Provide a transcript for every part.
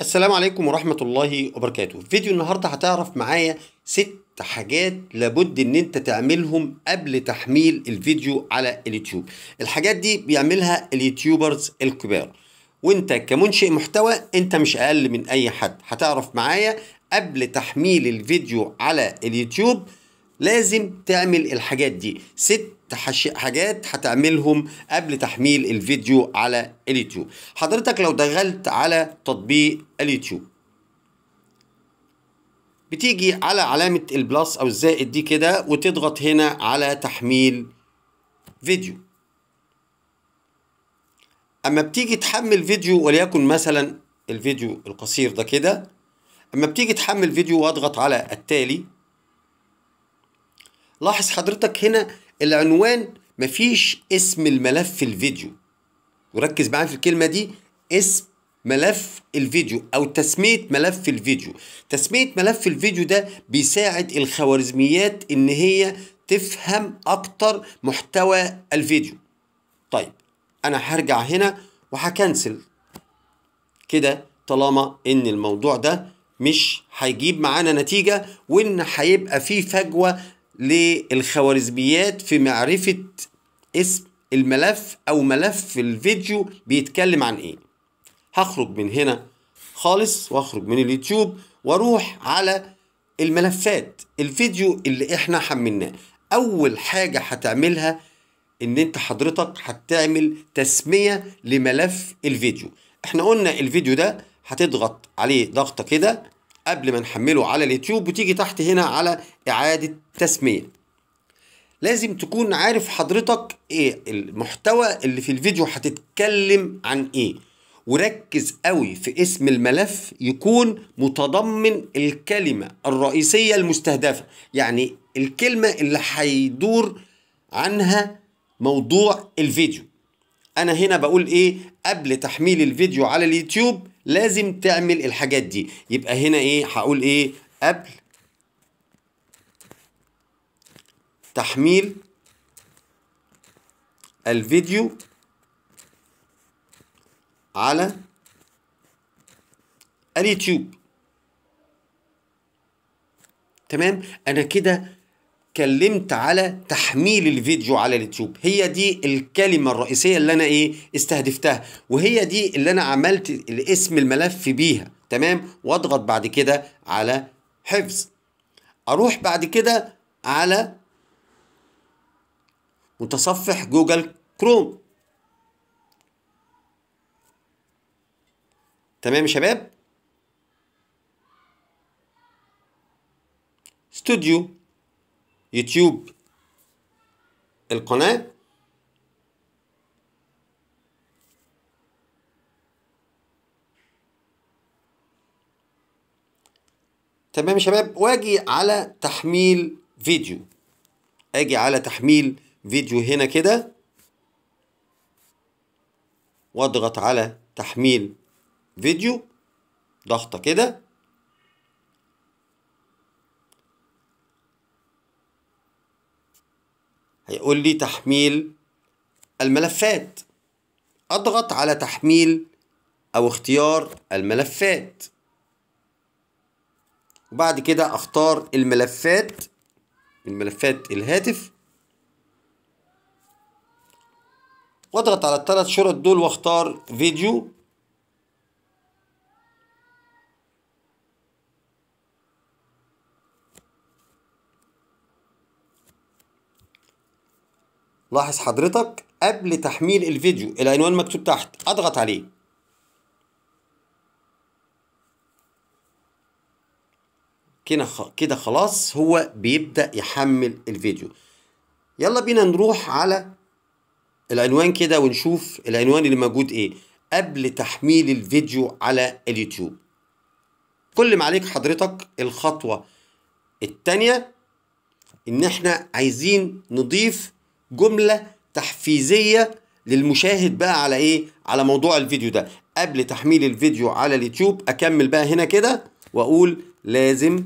السلام عليكم ورحمة الله وبركاته في فيديو النهاردة هتعرف معايا ست حاجات لابد ان انت تعملهم قبل تحميل الفيديو على اليوتيوب الحاجات دي بيعملها اليوتيوبرز الكبار وانت كمنشئ محتوى انت مش اقل من اي حد هتعرف معايا قبل تحميل الفيديو على اليوتيوب لازم تعمل الحاجات دي ست حاجات هتعملهم قبل تحميل الفيديو على اليوتيوب حضرتك لو دخلت على تطبيق اليوتيوب بتيجي على علامة البلس أو الزائد دي كده وتضغط هنا على تحميل فيديو أما بتيجي تحمل فيديو وليكن مثلا الفيديو القصير ده كده أما بتيجي تحمل فيديو واضغط على التالي لاحظ حضرتك هنا العنوان مفيش اسم الملف في الفيديو وركز معايا في الكلمه دي اسم ملف الفيديو او تسميه ملف الفيديو تسميه ملف الفيديو ده بيساعد الخوارزميات ان هي تفهم اكتر محتوى الفيديو طيب انا هرجع هنا وهكنسل كده طالما ان الموضوع ده مش هيجيب معانا نتيجه وان هيبقى فيه فجوه للخوارزميات في معرفة اسم الملف أو ملف الفيديو بيتكلم عن إيه هخرج من هنا خالص واخرج من اليوتيوب واروح على الملفات الفيديو اللي احنا حملناه اول حاجة هتعملها ان انت حضرتك هتعمل تسمية لملف الفيديو احنا قلنا الفيديو ده هتضغط عليه ضغطة كده قبل ما نحمله على اليوتيوب وتيجي تحت هنا على إعادة تسمية لازم تكون عارف حضرتك إيه المحتوى اللي في الفيديو هتتكلم عن إيه وركز قوي في اسم الملف يكون متضمن الكلمة الرئيسية المستهدفة يعني الكلمة اللي هيدور عنها موضوع الفيديو انا هنا بقول ايه قبل تحميل الفيديو على اليوتيوب لازم تعمل الحاجات دي يبقى هنا ايه هقول ايه قبل تحميل الفيديو على اليوتيوب تمام انا كده اتكلمت على تحميل الفيديو على اليوتيوب هي دي الكلمة الرئيسية اللي أنا إيه استهدفتها وهي دي اللي أنا عملت الاسم الملف بيها تمام واضغط بعد كده على حفظ أروح بعد كده على متصفح جوجل كروم تمام يا شباب استوديو يوتيوب القناة تمام يا شباب واجي على تحميل فيديو اجي على تحميل فيديو هنا كده واضغط على تحميل فيديو ضغطه كده هيقول لي تحميل الملفات اضغط على تحميل او اختيار الملفات وبعد كده اختار الملفات الملفات الهاتف واضغط على الثلاث شرط دول واختار فيديو لاحظ حضرتك قبل تحميل الفيديو العنوان مكتوب تحت اضغط عليه كده كده خلاص هو بيبدا يحمل الفيديو يلا بينا نروح على العنوان كده ونشوف العنوان اللي موجود ايه قبل تحميل الفيديو على اليوتيوب كل ما عليك حضرتك الخطوه الثانيه ان احنا عايزين نضيف جمله تحفيزيه للمشاهد بقى على ايه على موضوع الفيديو ده قبل تحميل الفيديو على اليوتيوب اكمل بقى هنا كده واقول لازم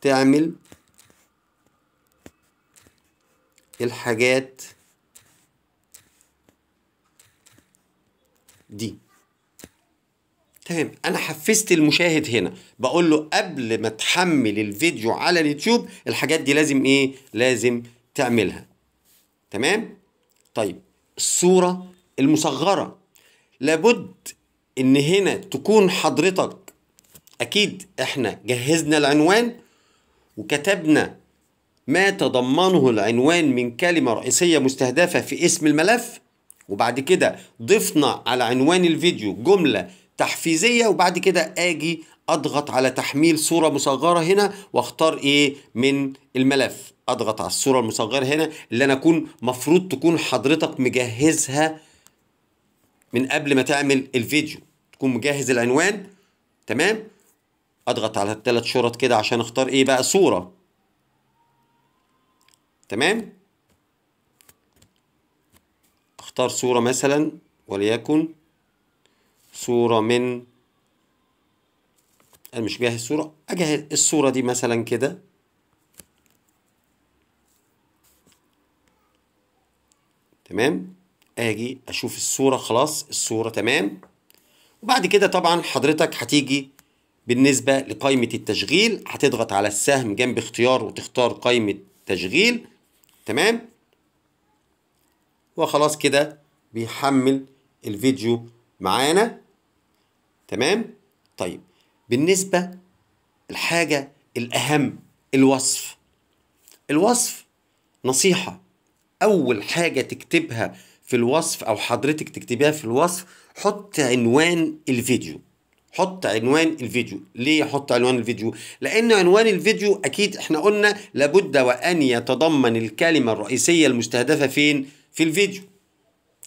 تعمل الحاجات دي تمام انا حفزت المشاهد هنا بقول له قبل ما تحمل الفيديو على اليوتيوب الحاجات دي لازم ايه لازم تعملها تمام طيب الصوره المصغره لابد ان هنا تكون حضرتك اكيد احنا جهزنا العنوان وكتبنا ما تضمنه العنوان من كلمه رئيسيه مستهدفه في اسم الملف وبعد كده ضفنا على عنوان الفيديو جمله تحفيزيه وبعد كده اجي اضغط على تحميل صوره مصغره هنا واختار ايه من الملف اضغط على الصوره المصغره هنا اللي انا اكون مفروض تكون حضرتك مجهزها من قبل ما تعمل الفيديو تكون مجهز العنوان تمام اضغط على الثلاث شرط كده عشان اختار ايه بقى صوره تمام اختار صوره مثلا وليكن صورة من أنا مش جاهز صورة أجهز الصورة دي مثلا كده تمام أجي أشوف الصورة خلاص الصورة تمام وبعد كده طبعا حضرتك هتيجي بالنسبة لقائمة التشغيل هتضغط على السهم جنب اختيار وتختار قائمة تشغيل تمام وخلاص كده بيحمل الفيديو معانا تمام طيب بالنسبه الحاجه الاهم الوصف الوصف نصيحه اول حاجه تكتبها في الوصف او حضرتك تكتبيها في الوصف حط عنوان الفيديو حط عنوان الفيديو ليه حط عنوان الفيديو لان عنوان الفيديو اكيد احنا قلنا لابد وان يتضمن الكلمه الرئيسيه المستهدفه فين في الفيديو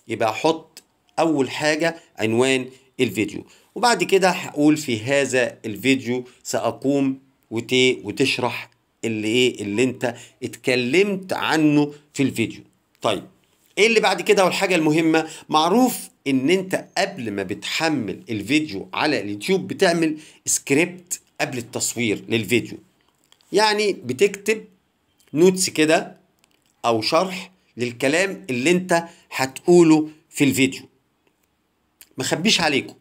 يبقى حط اول حاجه عنوان الفيديو وبعد كده هقول في هذا الفيديو سأقوم وتي وتشرح اللي ايه اللي انت اتكلمت عنه في الفيديو طيب ايه اللي بعد كده والحاجة المهمة معروف ان انت قبل ما بتحمل الفيديو على اليوتيوب بتعمل سكريبت قبل التصوير للفيديو يعني بتكتب نوتس كده او شرح للكلام اللي انت هتقوله في الفيديو مخبيش عليكم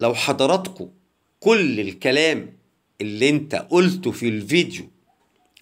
لو حضراتكم كل الكلام اللي انت قلته في الفيديو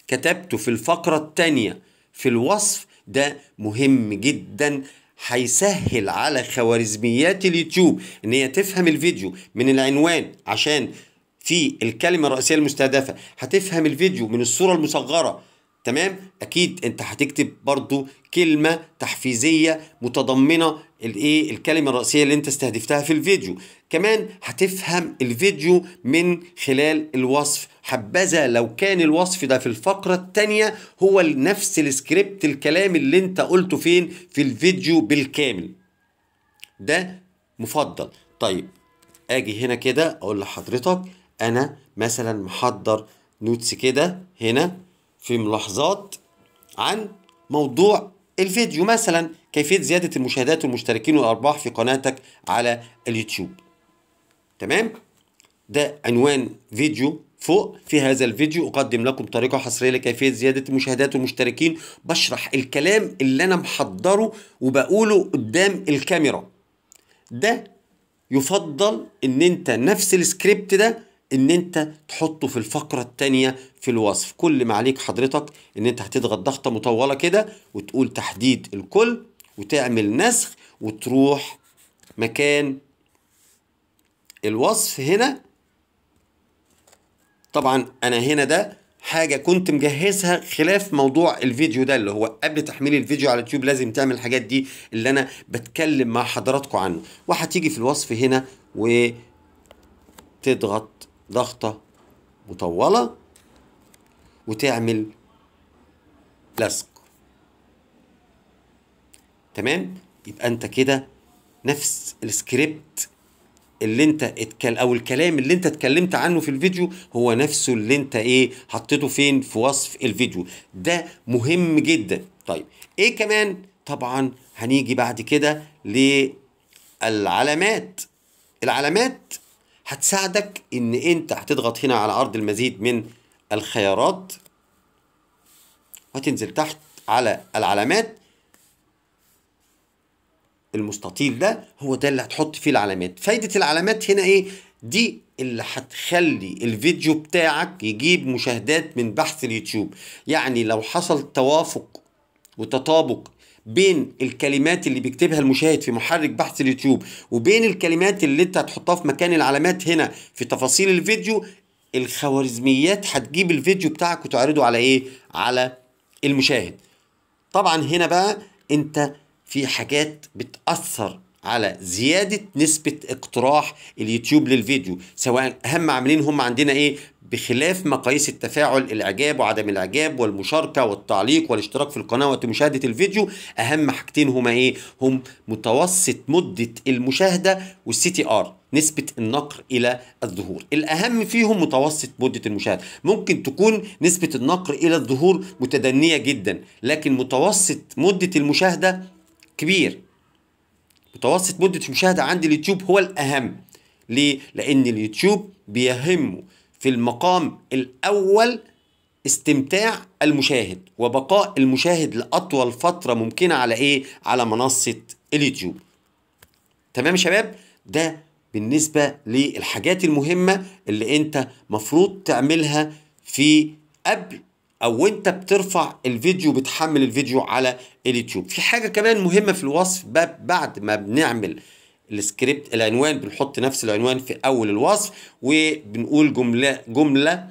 كتبته في الفقرة التانية في الوصف ده مهم جدا هيسهل على خوارزميات اليوتيوب ان هي تفهم الفيديو من العنوان عشان في الكلمة الرئيسية المستهدفة هتفهم الفيديو من الصورة المصغرة تمام اكيد انت هتكتب برضو كلمه تحفيزيه متضمنه الايه الكلمه الرئيسيه اللي انت استهدفتها في الفيديو كمان هتفهم الفيديو من خلال الوصف حبذا لو كان الوصف ده في الفقره الثانيه هو نفس السكريبت الكلام اللي انت قلته فين في الفيديو بالكامل ده مفضل طيب اجي هنا كده اقول لحضرتك انا مثلا محضر نوتس كده هنا في ملاحظات عن موضوع الفيديو مثلا كيفية زيادة المشاهدات والمشتركين والأرباح في قناتك على اليوتيوب تمام؟ ده عنوان فيديو فوق في هذا الفيديو أقدم لكم طريقة حصرية لكيفية زيادة المشاهدات والمشتركين بشرح الكلام اللي أنا محضره وبقوله قدام الكاميرا ده يفضل ان انت نفس السكريبت ده ان انت تحطه في الفقرة التانية في الوصف كل ما عليك حضرتك ان انت هتضغط ضغطة مطولة كده وتقول تحديد الكل وتعمل نسخ وتروح مكان الوصف هنا طبعا انا هنا ده حاجه كنت مجهزها خلاف موضوع الفيديو ده اللي هو قبل تحميل الفيديو على اليوتيوب لازم تعمل الحاجات دي اللي انا بتكلم مع حضراتكم عنه وهتيجي في الوصف هنا وتضغط ضغطة مطولة وتعمل لصق تمام يبقى انت كده نفس السكريبت اللي انت اتكل او الكلام اللي انت اتكلمت عنه في الفيديو هو نفسه اللي انت ايه حطيته فين في وصف الفيديو ده مهم جدا طيب ايه كمان طبعا هنيجي بعد كده للعلامات العلامات هتساعدك ان انت هتضغط هنا على عرض المزيد من الخيارات وتنزل تحت على العلامات المستطيل ده هو ده اللي هتحط فيه العلامات فايدة العلامات هنا ايه دي اللي هتخلي الفيديو بتاعك يجيب مشاهدات من بحث اليوتيوب يعني لو حصل توافق وتطابق بين الكلمات اللي بيكتبها المشاهد في محرك بحث اليوتيوب وبين الكلمات اللي انت هتحطها في مكان العلامات هنا في تفاصيل الفيديو الخوارزميات هتجيب الفيديو بتاعك وتعرضه على ايه على المشاهد طبعا هنا بقى انت في حاجات بتأثر على زيادة نسبة اقتراح اليوتيوب للفيديو سواء أهم عاملين هم عندنا ايه بخلاف مقاييس التفاعل الاعجاب وعدم الاعجاب والمشاركه والتعليق والاشتراك في القناه وقت مشاهده الفيديو اهم حاجتين هما ايه هم متوسط مده المشاهده والسي تي ار نسبة النقر إلى الظهور الأهم فيهم متوسط مدة المشاهدة ممكن تكون نسبة النقر إلى الظهور متدنية جدا لكن متوسط مدة المشاهدة كبير متوسط مدة المشاهدة عند اليوتيوب هو الأهم ليه؟ لأن اليوتيوب بيهمه في المقام الأول استمتاع المشاهد وبقاء المشاهد لأطول فترة ممكنة على إيه؟ على منصة اليوتيوب تمام يا شباب؟ ده بالنسبة للحاجات المهمة اللي أنت مفروض تعملها في قبل او وانت بترفع الفيديو بتحمل الفيديو على اليوتيوب في حاجه كمان مهمه في الوصف بعد ما بنعمل السكريبت العنوان بنحط نفس العنوان في اول الوصف وبنقول جمله جمله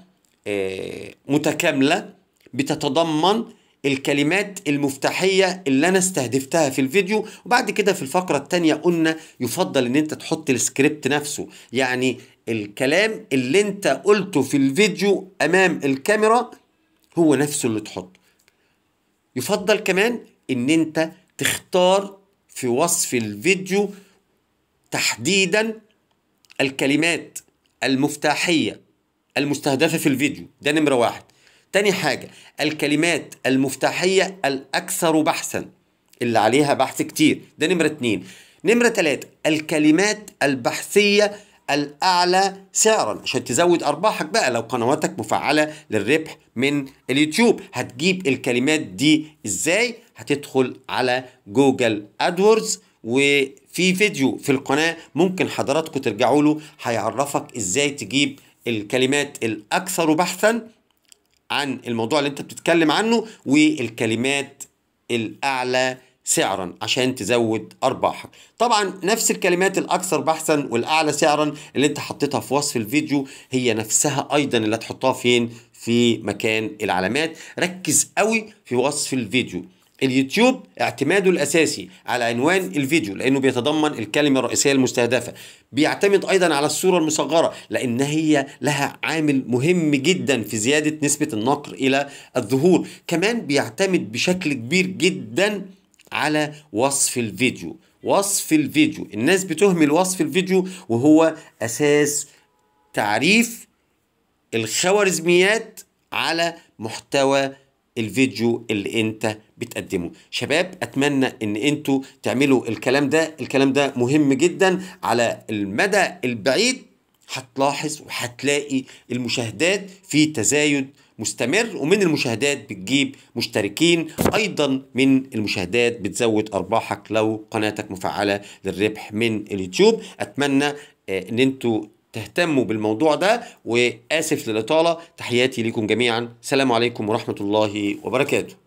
آه، متكامله بتتضمن الكلمات المفتاحية اللي أنا استهدفتها في الفيديو وبعد كده في الفقرة التانية قلنا يفضل إن أنت تحط السكريبت نفسه يعني الكلام اللي أنت قلته في الفيديو أمام الكاميرا هو نفسه اللي تحطه يفضل كمان ان انت تختار في وصف الفيديو تحديدا الكلمات المفتاحية المستهدفة في الفيديو ده نمرة واحد تاني حاجة الكلمات المفتاحية الأكثر بحثا اللي عليها بحث كتير ده نمرة اتنين نمرة تلاتة الكلمات البحثية الاعلى سعرا عشان تزود ارباحك بقى لو قنواتك مفعله للربح من اليوتيوب هتجيب الكلمات دي ازاي هتدخل على جوجل ادوردز وفي فيديو في القناه ممكن حضراتكم ترجعوا له هيعرفك ازاي تجيب الكلمات الاكثر بحثا عن الموضوع اللي انت بتتكلم عنه والكلمات الاعلى سعرا عشان تزود ارباحك طبعا نفس الكلمات الاكثر بحثا والاعلى سعرا اللي انت حطيتها في وصف الفيديو هي نفسها ايضا اللي هتحطها فين في مكان العلامات ركز قوي في وصف الفيديو اليوتيوب اعتماده الاساسي على عنوان الفيديو لانه بيتضمن الكلمه الرئيسيه المستهدفه بيعتمد ايضا على الصوره المصغره لان هي لها عامل مهم جدا في زياده نسبه النقر الى الظهور كمان بيعتمد بشكل كبير جدا على وصف الفيديو وصف الفيديو الناس بتهمل وصف الفيديو وهو أساس تعريف الخوارزميات على محتوى الفيديو اللي انت بتقدمه شباب اتمنى ان انتوا تعملوا الكلام ده الكلام ده مهم جدا على المدى البعيد هتلاحظ وهتلاقي المشاهدات في تزايد مستمر ومن المشاهدات بتجيب مشتركين ايضا من المشاهدات بتزود ارباحك لو قناتك مفعله للربح من اليوتيوب اتمنى آه، ان انتوا تهتموا بالموضوع ده واسف للاطاله تحياتي ليكم جميعا سلام عليكم ورحمه الله وبركاته